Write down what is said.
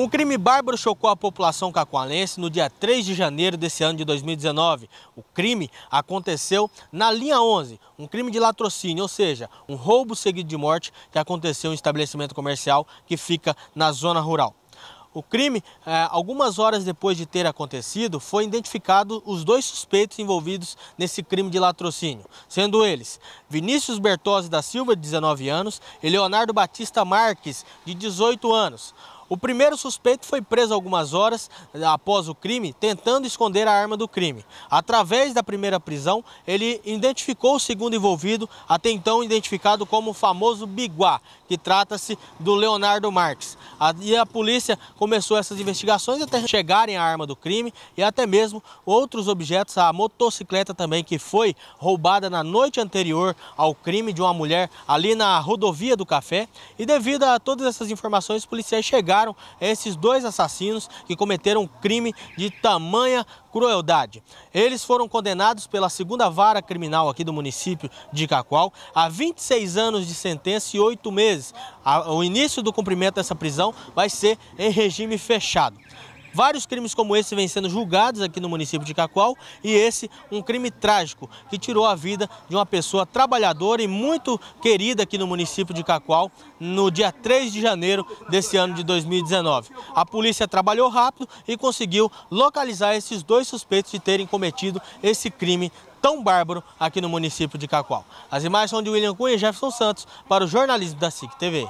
Um crime bárbaro chocou a população cacoalense no dia 3 de janeiro desse ano de 2019. O crime aconteceu na linha 11, um crime de latrocínio, ou seja, um roubo seguido de morte que aconteceu em um estabelecimento comercial que fica na zona rural. O crime, eh, algumas horas depois de ter acontecido, foi identificado os dois suspeitos envolvidos nesse crime de latrocínio, sendo eles Vinícius Bertozzi da Silva, de 19 anos, e Leonardo Batista Marques, de 18 anos. O primeiro suspeito foi preso algumas horas após o crime, tentando esconder a arma do crime. Através da primeira prisão, ele identificou o segundo envolvido, até então identificado como o famoso Biguá, que trata-se do Leonardo Marques. E a polícia começou essas investigações até chegarem à arma do crime e até mesmo outros objetos, a motocicleta também, que foi roubada na noite anterior ao crime de uma mulher ali na rodovia do Café. E devido a todas essas informações, os policiais chegaram esses dois assassinos que cometeram um crime de tamanha crueldade. Eles foram condenados pela segunda vara criminal aqui do município de Cacoal a 26 anos de sentença e oito meses. O início do cumprimento dessa prisão vai ser em regime fechado. Vários crimes como esse vêm sendo julgados aqui no município de Cacoal e esse, um crime trágico que tirou a vida de uma pessoa trabalhadora e muito querida aqui no município de Cacoal no dia 3 de janeiro desse ano de 2019. A polícia trabalhou rápido e conseguiu localizar esses dois suspeitos de terem cometido esse crime tão bárbaro aqui no município de Cacoal. As imagens são de William Cunha e Jefferson Santos para o jornalismo da SIC TV.